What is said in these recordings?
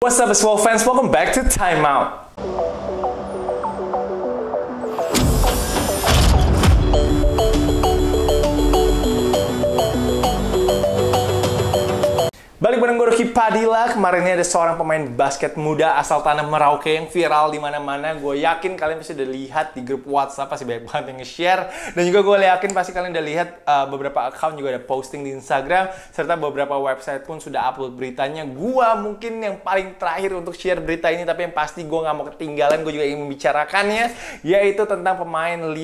What's up, well, fans? Welcome back to Timeout. Padilla kemarin ini ada seorang pemain basket muda asal tanah Merauke yang viral di mana-mana. Gue yakin kalian pasti udah lihat di grup WhatsApp pasti banyak banget yang nge-share dan juga gue yakin pasti kalian udah lihat uh, beberapa account juga ada posting di Instagram serta beberapa website pun sudah upload beritanya. Gue mungkin yang paling terakhir untuk share berita ini tapi yang pasti gue nggak mau ketinggalan. Gue juga ingin membicarakannya yaitu tentang pemain 15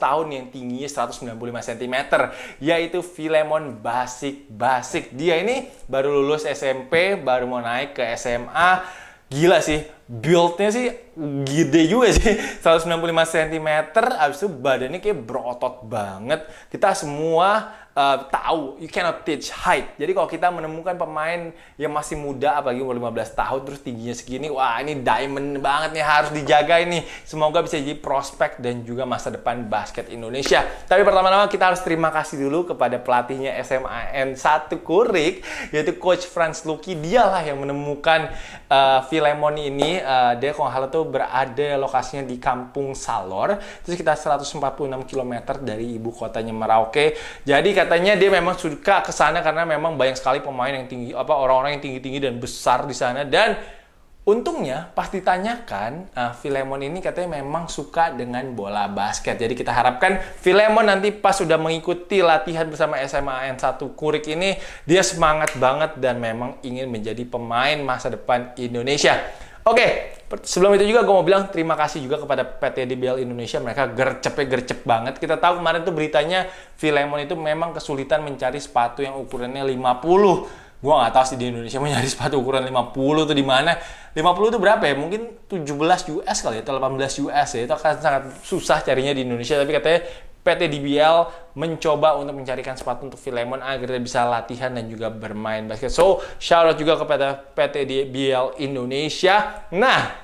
tahun yang tingginya 195 cm yaitu Filemon Basik Basik. Dia ini baru lulus SMP baru mau naik ke SMA gila sih buildnya sih gede juga sih 195 cm abis itu badannya kayak berotot banget kita semua uh, tahu you cannot teach height. Jadi kalau kita menemukan pemain yang masih muda apalagi umur 15 tahun terus tingginya segini, wah ini diamond banget nih harus dijaga ini. Semoga bisa jadi prospek dan juga masa depan basket Indonesia. Tapi pertama-tama kita harus terima kasih dulu kepada pelatihnya SMA N 1 Kurik yaitu coach Franz Luki. Dialah yang menemukan uh, eh, Filemon ini uh, dia kalau hal itu berada lokasinya di Kampung Salor. Terus kita 146 km dari ibu kotanya Merauke. Jadi katanya dia memang suka ke sana karena memang banyak sekali pemain yang tinggi apa orang-orang yang tinggi-tinggi dan besar di sana dan Untungnya pas ditanyakan, uh, Filemon ini katanya memang suka dengan bola basket. Jadi kita harapkan Filemon nanti pas sudah mengikuti latihan bersama SMA N1 Kurik ini, dia semangat banget dan memang ingin menjadi pemain masa depan Indonesia. Oke, Sebelum itu juga gue mau bilang terima kasih juga kepada PT DBL Indonesia. Mereka gercep gercep banget. Kita tahu kemarin tuh beritanya Filemon itu memang kesulitan mencari sepatu yang ukurannya 50. Gue gak tahu sih di Indonesia mau nyari sepatu ukuran 50 tuh di mana. 50 itu berapa ya? Mungkin 17 US kali ya, atau 18 US ya. Itu akan sangat susah carinya di Indonesia. Tapi katanya PT DBL mencoba untuk mencarikan sepatu untuk Filemon agar dia bisa latihan dan juga bermain basket. So, shout out juga kepada PT DBL Indonesia. Nah,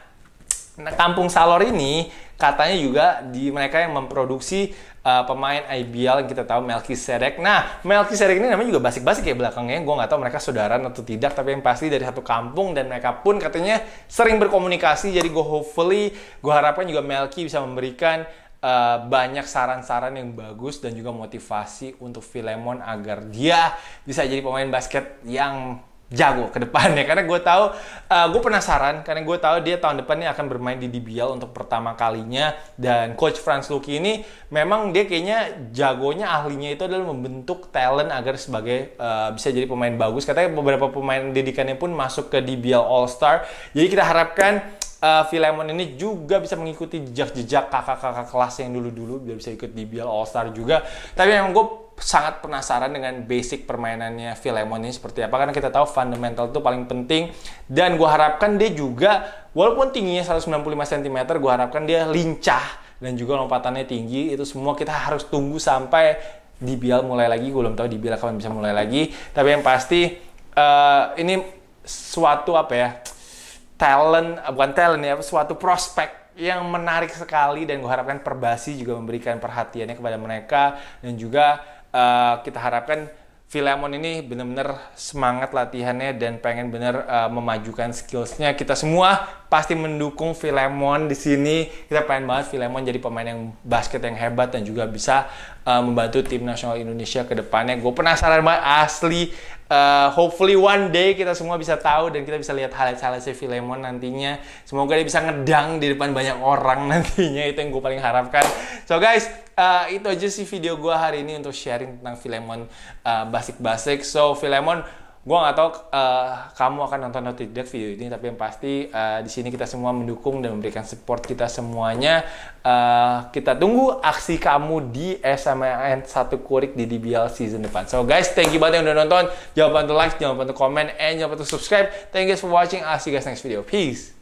Nah, kampung Salor ini katanya juga di mereka yang memproduksi uh, pemain IBL yang kita tahu Melki Serek. Nah, Melki Serek ini namanya juga basik-basik ya belakangnya. Gue nggak tahu mereka saudaraan atau tidak, tapi yang pasti dari satu kampung dan mereka pun katanya sering berkomunikasi. Jadi gue hopefully, gue harapkan juga Melki bisa memberikan Uh, banyak saran-saran yang bagus dan juga motivasi untuk Filemon agar dia bisa jadi pemain basket yang jago ke depannya karena gue tahu uh, eh, gue penasaran karena gue tahu dia tahun depannya akan bermain di DBL untuk pertama kalinya dan coach Franz Lucky ini memang dia kayaknya jagonya ahlinya itu adalah membentuk talent agar sebagai uh, bisa jadi pemain bagus katanya beberapa pemain didikannya pun masuk ke DBL All Star jadi kita harapkan uh, eh, Filemon ini juga bisa mengikuti jejak-jejak kakak-kakak kelas yang dulu-dulu biar bisa ikut di BL All Star juga. Tapi memang gue sangat penasaran dengan basic permainannya Filemon ini seperti apa karena kita tahu fundamental itu paling penting dan gue harapkan dia juga walaupun tingginya 195 cm gue harapkan dia lincah dan juga lompatannya tinggi itu semua kita harus tunggu sampai di DBL mulai lagi gue belum tahu di DBL kapan bisa mulai lagi tapi yang pasti uh, ini suatu apa ya talent eh, bukan talent ya suatu prospek yang menarik sekali dan gue harapkan perbasi juga memberikan perhatiannya kepada mereka dan juga uh, kita harapkan Filemon ini benar-benar semangat latihannya dan pengen benar uh, memajukan skillsnya. Kita semua pasti mendukung Filemon di sini. Kita pengen banget Filemon jadi pemain yang basket yang hebat dan juga bisa uh, membantu tim nasional Indonesia ke depannya. Gue penasaran banget asli uh, hopefully one day kita semua bisa tahu dan kita bisa lihat highlight-highlight si Filemon nantinya. Semoga dia bisa ngedang di depan banyak orang nantinya. Itu yang gue paling harapkan. So guys, uh, itu aja sih video gue hari ini untuk sharing tentang Filemon uh, eh, basic-basic. So Filemon gue nggak tahu uh, kamu akan nonton atau tidak video ini tapi yang pasti uh, di sini kita semua mendukung dan memberikan support kita semuanya uh, kita tunggu aksi kamu di SMN satu Kurik di DBL season depan so guys thank you banget yang udah nonton jangan lupa untuk like jangan lupa untuk comment and jangan lupa untuk subscribe thank you guys for watching I'll see you guys next video peace